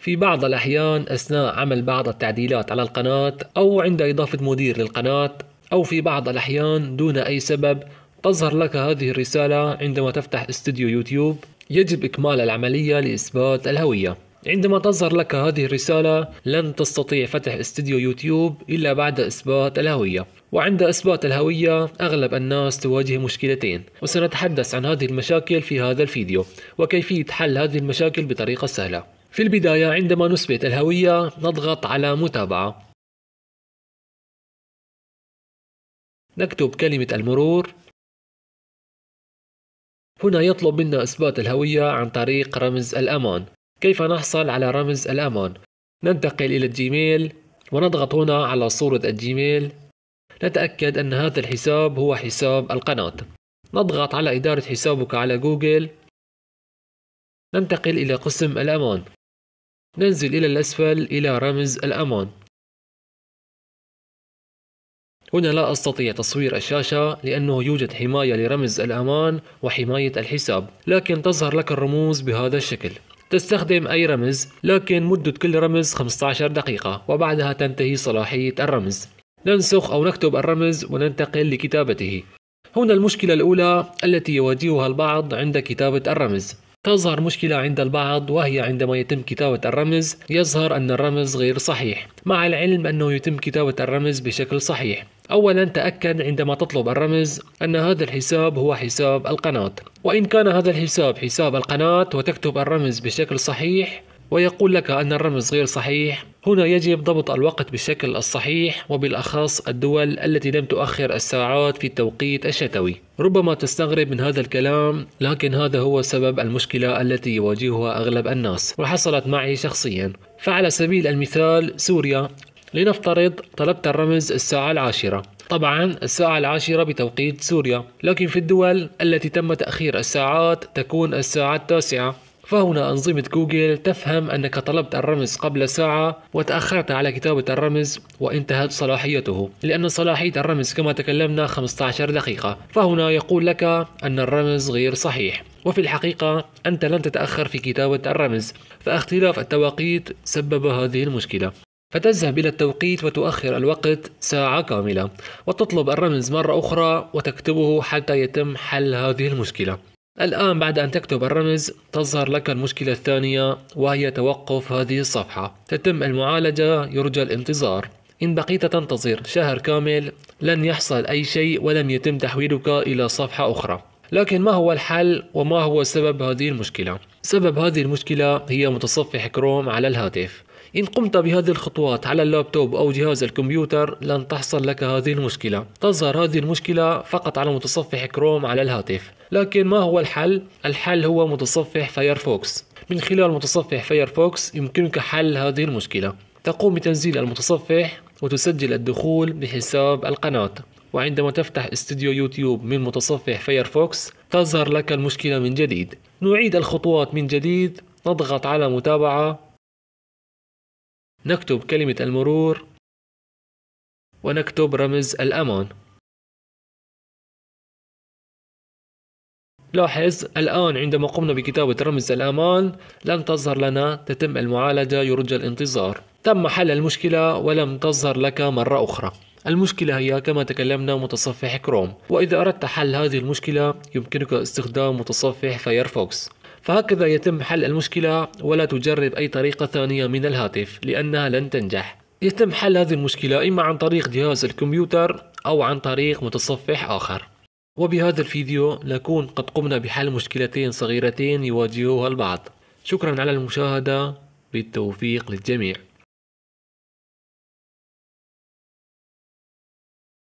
في بعض الأحيان أثناء عمل بعض التعديلات على القناة أو عند إضافة مدير للقناة أو في بعض الأحيان دون أي سبب تظهر لك هذه الرسالة عندما تفتح استوديو يوتيوب يجب إكمال العملية لإثبات الهوية عندما تظهر لك هذه الرسالة لن تستطيع فتح استوديو يوتيوب إلا بعد إثبات الهوية وعند إثبات الهوية أغلب الناس تواجه مشكلتين وسنتحدث عن هذه المشاكل في هذا الفيديو وكيفية حل هذه المشاكل بطريقة سهلة في البداية عندما نثبت الهوية نضغط على متابعة نكتب كلمة المرور هنا يطلب منا إثبات الهوية عن طريق رمز الأمان كيف نحصل على رمز الأمان؟ ننتقل إلى الجيميل ونضغط هنا على صورة الجيميل نتأكد أن هذا الحساب هو حساب القناة نضغط على إدارة حسابك على جوجل ننتقل إلى قسم الأمان ننزل إلى الأسفل إلى رمز الأمان هنا لا أستطيع تصوير الشاشة لأنه يوجد حماية لرمز الأمان وحماية الحساب لكن تظهر لك الرموز بهذا الشكل تستخدم أي رمز لكن مدة كل رمز 15 دقيقة وبعدها تنتهي صلاحية الرمز ننسخ أو نكتب الرمز وننتقل لكتابته هنا المشكلة الأولى التي يواجهها البعض عند كتابة الرمز تظهر مشكلة عند البعض وهي عندما يتم كتابة الرمز يظهر أن الرمز غير صحيح مع العلم أنه يتم كتابة الرمز بشكل صحيح أولا تأكد عندما تطلب الرمز أن هذا الحساب هو حساب القناة وإن كان هذا الحساب حساب القناة وتكتب الرمز بشكل صحيح ويقول لك أن الرمز غير صحيح هنا يجب ضبط الوقت بالشكل الصحيح وبالأخص الدول التي لم تؤخر الساعات في التوقيت الشتوي ربما تستغرب من هذا الكلام لكن هذا هو سبب المشكلة التي يواجهها أغلب الناس وحصلت معي شخصيا فعلى سبيل المثال سوريا لنفترض طلبت الرمز الساعة العاشرة طبعا الساعة العاشرة بتوقيت سوريا لكن في الدول التي تم تأخير الساعات تكون الساعة التاسعة فهنا أنظمة جوجل تفهم أنك طلبت الرمز قبل ساعة وتأخرت على كتابة الرمز وانتهت صلاحيته لأن صلاحية الرمز كما تكلمنا 15 دقيقة فهنا يقول لك أن الرمز غير صحيح وفي الحقيقة أنت لم تتأخر في كتابة الرمز فاختلاف التوقيت سبب هذه المشكلة فتذهب إلى التوقيت وتؤخر الوقت ساعة كاملة وتطلب الرمز مرة أخرى وتكتبه حتى يتم حل هذه المشكلة الآن بعد أن تكتب الرمز تظهر لك المشكلة الثانية وهي توقف هذه الصفحة تتم المعالجة يرجى الانتظار إن بقيت تنتظر شهر كامل لن يحصل أي شيء ولن يتم تحويلك إلى صفحة أخرى لكن ما هو الحل وما هو سبب هذه المشكلة؟ سبب هذه المشكلة هي متصفح كروم على الهاتف إن قمت بهذه الخطوات على اللابتوب أو جهاز الكمبيوتر لن تحصل لك هذه المشكلة تظهر هذه المشكلة فقط على متصفح كروم على الهاتف لكن ما هو الحل؟ الحل هو متصفح فايرفوكس من خلال متصفح فايرفوكس يمكنك حل هذه المشكلة تقوم بتنزيل المتصفح وتسجل الدخول بحساب القناة وعندما تفتح استوديو يوتيوب من متصفح فايرفوكس تظهر لك المشكلة من جديد نعيد الخطوات من جديد نضغط على متابعة نكتب كلمة المرور ونكتب رمز الأمان لاحظ الآن عندما قمنا بكتابة رمز الأمان لم تظهر لنا تتم المعالجة يرجى الانتظار تم حل المشكلة ولم تظهر لك مرة أخرى المشكلة هي كما تكلمنا متصفح كروم وإذا أردت حل هذه المشكلة يمكنك استخدام متصفح فايرفوكس فهكذا يتم حل المشكلة ولا تجرب أي طريقة ثانية من الهاتف لأنها لن تنجح يتم حل هذه المشكلة إما عن طريق جهاز الكمبيوتر أو عن طريق متصفح آخر وبهذا الفيديو نكون قد قمنا بحل مشكلتين صغيرتين يواجهها البعض شكرا على المشاهدة بالتوفيق للجميع